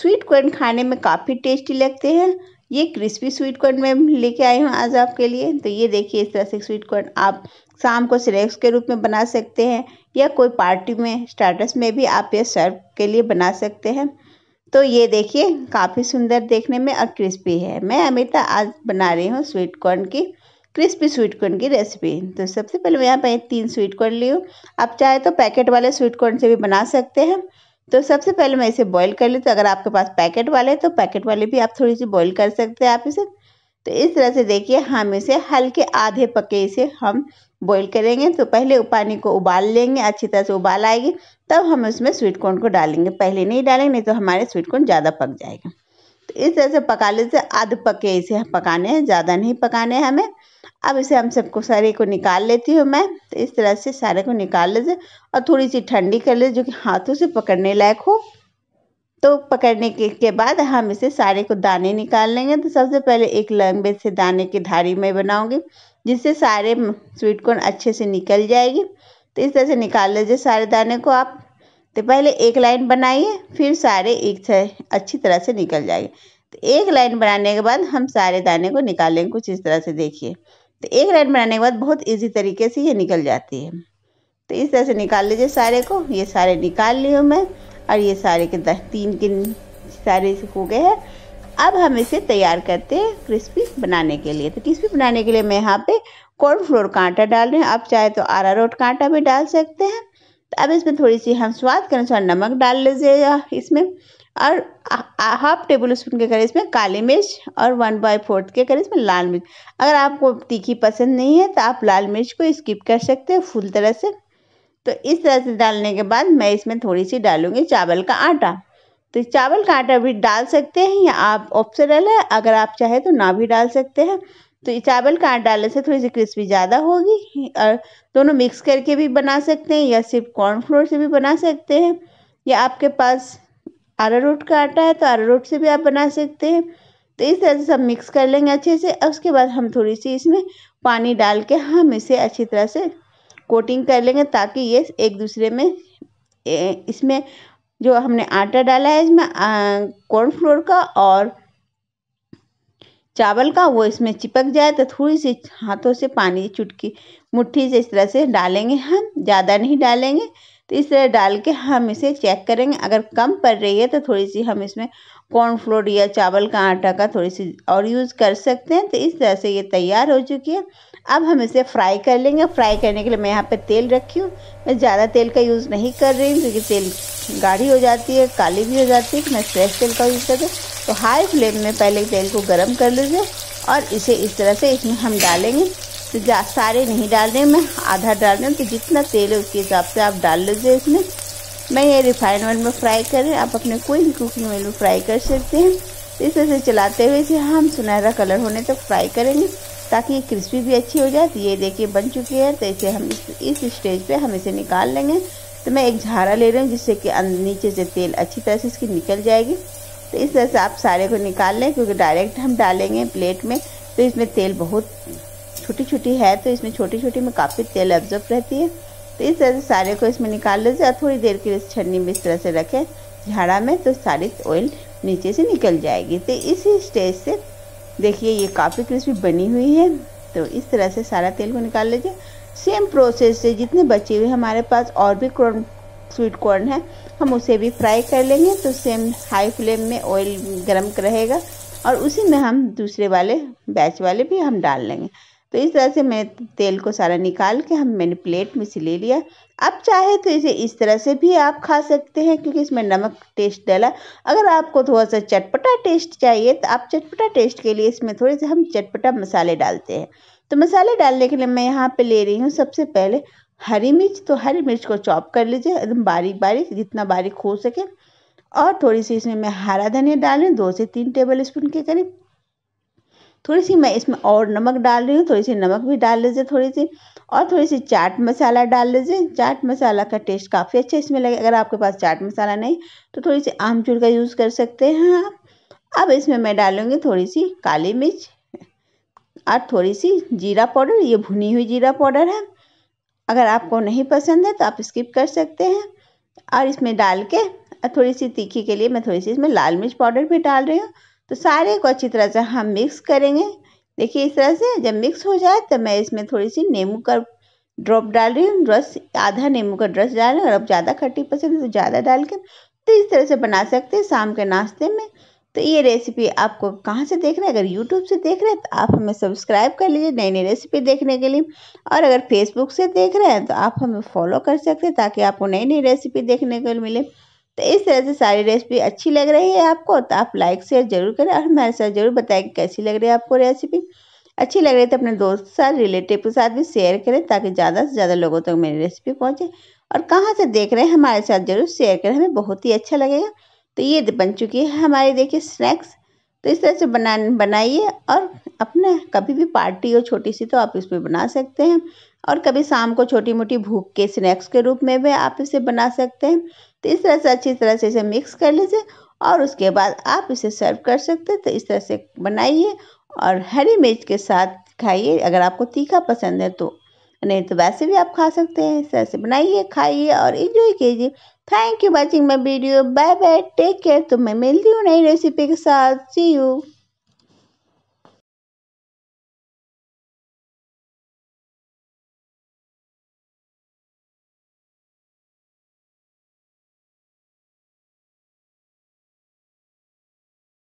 sweet corn खाने में काफ़ी टेस्टी लगते हैं ये क्रिस्पी स्वीट कॉर्न मैं लेके आई हूँ आज आपके लिए तो ये देखिए इस तरह से स्वीट कॉर्न आप शाम को स्नैक्स के रूप में बना सकते हैं या कोई पार्टी में स्टार्टर्स में भी आप ये सर्व के लिए बना सकते हैं तो ये देखिए काफ़ी सुंदर देखने में और क्रिस्पी है मैं अमिता आज बना रही हूँ स्वीट कॉर्न की क्रिस्पी स्वीट कॉर्न की रेसिपी तो सबसे पहले मैं यहाँ पर तीन स्वीट कॉर्न ली हूँ आप चाहे तो पैकेट वाले स्वीट कॉर्न से भी बना सकते हैं तो सबसे पहले मैं इसे बॉईल कर लेती तो अगर आपके पास पैकेट वाले हैं तो पैकेट वाले भी आप थोड़ी सी बॉईल कर सकते हैं आप इसे तो इस तरह से देखिए हम इसे हल्के आधे पके इसे हम बॉईल करेंगे तो पहले पानी को उबाल लेंगे अच्छी तरह से उबाल आएगी तब हम उसमें स्वीट कॉर्न को डालेंगे पहले नहीं डालेंगे नहीं तो हमारे स्वीट कॉर्न ज़्यादा पक जाएगा इस तरह से पका लेते आध पके इसे पकाने हैं ज़्यादा नहीं पकाने हैं हमें अब इसे हम सबको सारे को निकाल लेती हूँ मैं तो इस तरह से सारे को निकाल लेते और थोड़ी सी ठंडी कर ले जो कि हाथों से पकड़ने लायक हो तो पकड़ने के, के बाद हम इसे सारे को दाने निकाल लेंगे तो सबसे पहले एक लंबे से दाने की धारी में बनाऊंगी जिससे सारे स्वीट कॉर्न अच्छे से निकल जाएगी तो इस तरह से निकाल लीजिए सारे दाने को आप तो पहले एक लाइन बनाइए फिर सारे एक अच्छी तरह से निकल जाएंगे तो एक लाइन बनाने के बाद हम सारे दाने को निकालेंगे कुछ इस तरह से देखिए तो एक लाइन बनाने के बाद बहुत इजी तरीके से ये निकल जाती है तो इस तरह से निकाल लीजिए सारे को ये सारे निकाल ली हूँ मैं और ये सारे के तीन के सारे हो गए हैं अब हम इसे तैयार करते हैं क्रिस्पी बनाने के लिए तो क्रिस्पी बनाने के लिए मैं यहाँ पे कॉर्नफ्लोर का आटा डाल रही हूँ आप चाहे तो आरा रोट का आटा भी डाल सकते हैं तो अब इसमें थोड़ी सी हम स्वाद के अनुसार नमक डाल लीजिएगा इसमें और हाफ टेबल स्पून के करीब इसमें काली मिर्च और वन बाई फोर्थ के करीब इसमें लाल मिर्च अगर आपको तीखी पसंद नहीं है तो आप लाल मिर्च को स्किप कर सकते हैं फुल तरह से तो इस तरह से डालने के बाद मैं इसमें थोड़ी सी डालूँगी चावल का आटा तो चावल का आटा भी डाल सकते हैं या आप ऑप्शनल है अगर आप चाहें तो ना भी डाल सकते हैं तो चावल का आटा डालने से थोड़ी सी क्रिस्पी ज़्यादा होगी और दोनों मिक्स करके भी बना सकते हैं या सिर्फ कॉर्नफ्लोर से भी बना सकते हैं या आपके पास आरारोट का आटा है तो आरारोट से भी आप बना सकते हैं तो इस तरह से सब मिक्स कर लेंगे अच्छे से और उसके बाद हम थोड़ी सी इसमें पानी डाल के हम इसे अच्छी तरह से कोटिंग कर लेंगे ताकि ये एक दूसरे में इसमें जो हमने आटा डाला है इसमें कॉर्नफ्लोर का और चावल का वो इसमें चिपक जाए तो थोड़ी सी हाथों से पानी चुटकी मुट्ठी से इस तरह से डालेंगे हम ज़्यादा नहीं डालेंगे तो इस तरह डाल के हम इसे चेक करेंगे अगर कम पड़ रही है तो थोड़ी सी हम इसमें कॉर्नफ्लोर या चावल का आटा का थोड़ी सी और यूज़ कर सकते हैं तो इस तरह से ये तैयार हो चुकी है अब हम इसे फ्राई कर लेंगे फ्राई करने के लिए मैं यहाँ पर तेल रखी हूँ मैं ज़्यादा तेल का यूज़ नहीं कर रही हूँ क्योंकि तेल गाढ़ी हो जाती है काली भी हो जाती है तो मैं फ्रेश तेल का यूज़ करती तो हाई फ्लेम में पहले तेल को गर्म कर लीजिए और इसे इस तरह से इसमें हम डालेंगे तो सारे नहीं डाल रही मैं आधा डाल रही हूँ तो जितना तेल है उसके हिसाब से आप डाल लीजिए इसमें मैं ये रिफाइंड ऑयल में फ्राई करें आप अपने कोई भी कुकिंग ऑयल में फ्राई कर सकते हैं इस तरह से चलाते हुए इसे हम सुनहरा कलर होने तक तो फ्राई करेंगे ताकि ये क्रिस्पी भी अच्छी हो जाए तो ये देखिए बन चुकी है तो इसे हम इस स्टेज पे हम इसे निकाल लेंगे तो मैं एक झारा ले रही हूँ जिससे कि नीचे से तेल अच्छी तरह से इसकी निकल जाएगी तो इस तरह से आप सारे को निकाल लें क्योंकि डायरेक्ट हम डालेंगे प्लेट में तो इसमें तेल बहुत छोटी छोटी है तो इसमें छोटी छोटी में काफ़ी तेल एब्जॉर्ब रहती है तो इस तरह से सारे को इसमें निकाल लीजिए और थोड़ी देर के लिए छन्नी में इस तरह से रखें झाड़ा में तो सारी ऑयल नीचे से निकल जाएगी तो इसी स्टेज से देखिए ये काफ़ी क्रिस्पी बनी हुई है तो इस तरह से सारा तेल को निकाल लीजिए सेम प्रोसेस से जितने बचे हुए हमारे पास और भी कॉर्न स्वीट कॉर्न है हम उसे भी फ्राई कर लेंगे तो सेम हाई फ्लेम में ऑयल गर्म रहेगा और उसी में हम दूसरे वाले बैच वाले भी हम डाल लेंगे तो इस तरह से मैं तेल को सारा निकाल के हम मैंने प्लेट में से ले लिया आप चाहे तो इसे इस तरह से भी आप खा सकते हैं क्योंकि इसमें नमक टेस्ट डाला अगर आपको थोड़ा सा चटपटा टेस्ट चाहिए तो आप चटपटा टेस्ट के लिए इसमें थोड़े से हम चटपटा मसाले डालते हैं तो मसाले डालने के लिए मैं यहाँ पर ले रही हूँ सबसे पहले हरी मिर्च तो हरी मिर्च को चॉप कर लीजिए एकदम बारीक बारीक जितना बारीक हो सके और थोड़ी सी इसमें मैं हरा धनिया डालें दो से तीन टेबल स्पून के करीब थोड़ी सी मैं इसमें और नमक डाल रही हूँ थोड़ी सी नमक भी डाल लीजिए थोड़ी सी और थोड़ी सी चाट मसाला डाल लीजिए चाट मसाला का टेस्ट काफ़ी अच्छा इसमें लगे अगर आपके पास चाट मसाला नहीं तो थोड़ी सी आमचूर का यूज़ कर सकते हैं आप अब इसमें मैं डालूँगी थोड़ी सी काली मिर्च और थोड़ी सी जीरा पाउडर ये भुनी हुई जीरा पाउडर है अगर आपको नहीं पसंद है तो आप स्किप कर सकते हैं और इसमें डाल के थोड़ी सी तीखी के लिए मैं थोड़ी सी इसमें लाल मिर्च पाउडर भी डाल रही हूँ तो सारे को अच्छी तरह से हम मिक्स करेंगे देखिए इस तरह से जब मिक्स हो जाए तो मैं इसमें थोड़ी सी नींबू का ड्रॉप डाल रही हूँ रस आधा नींबू का रस डाल रही हूँ और अब ज़्यादा खट्टी पसंद है तो ज़्यादा डाल के तो इस तरह से बना सकते हैं शाम के नाश्ते में तो ये रेसिपी आपको कहाँ से देख रहे हैं अगर यूट्यूब से देख रहे हैं तो आप हमें सब्सक्राइब कर लीजिए नई नई रेसिपी देखने के लिए और अगर फेसबुक से देख रहे हैं तो आप हमें फॉलो कर सकते हैं ताकि आपको नई नई रेसिपी देखने को मिले तो इस तरह से सारी रेसिपी अच्छी लग रही है आपको तो आप लाइक शेयर जरूर करें और हमारे साथ जरूर बताएं कि कैसी लग रही है आपको रेसिपी अच्छी लग रही है तो अपने दोस्त के साथ रिलेटिव के साथ भी शेयर करें ताकि ज़्यादा से ज़्यादा लोगों तक तो मेरी रेसिपी पहुँचे और कहाँ से देख रहे हैं हमारे साथ जरूर शेयर करें हमें बहुत ही अच्छा लगेगा तो ये बन चुकी है हमारी देखिए स्नैक्स तो इस तरह से बना बनाइए और अपने कभी भी पार्टी हो छोटी सी तो आप इसमें बना सकते हैं और कभी शाम को छोटी मोटी भूख के स्नैक्स के रूप में भी आप इसे बना सकते हैं तो इस तरह से अच्छी तरह से इसे मिक्स कर लीजिए और उसके बाद आप इसे सर्व कर सकते हैं तो इस तरह से बनाइए और हरी मिर्च के साथ खाइए अगर आपको तीखा पसंद है तो नहीं तो वैसे भी आप खा सकते हैं इस तरह से बनाइए खाइए और इन्जॉय कीजिए thank you watching my video bye bye take care तो मैं मिलती हूँ नई रेसिपी के साथ सी यू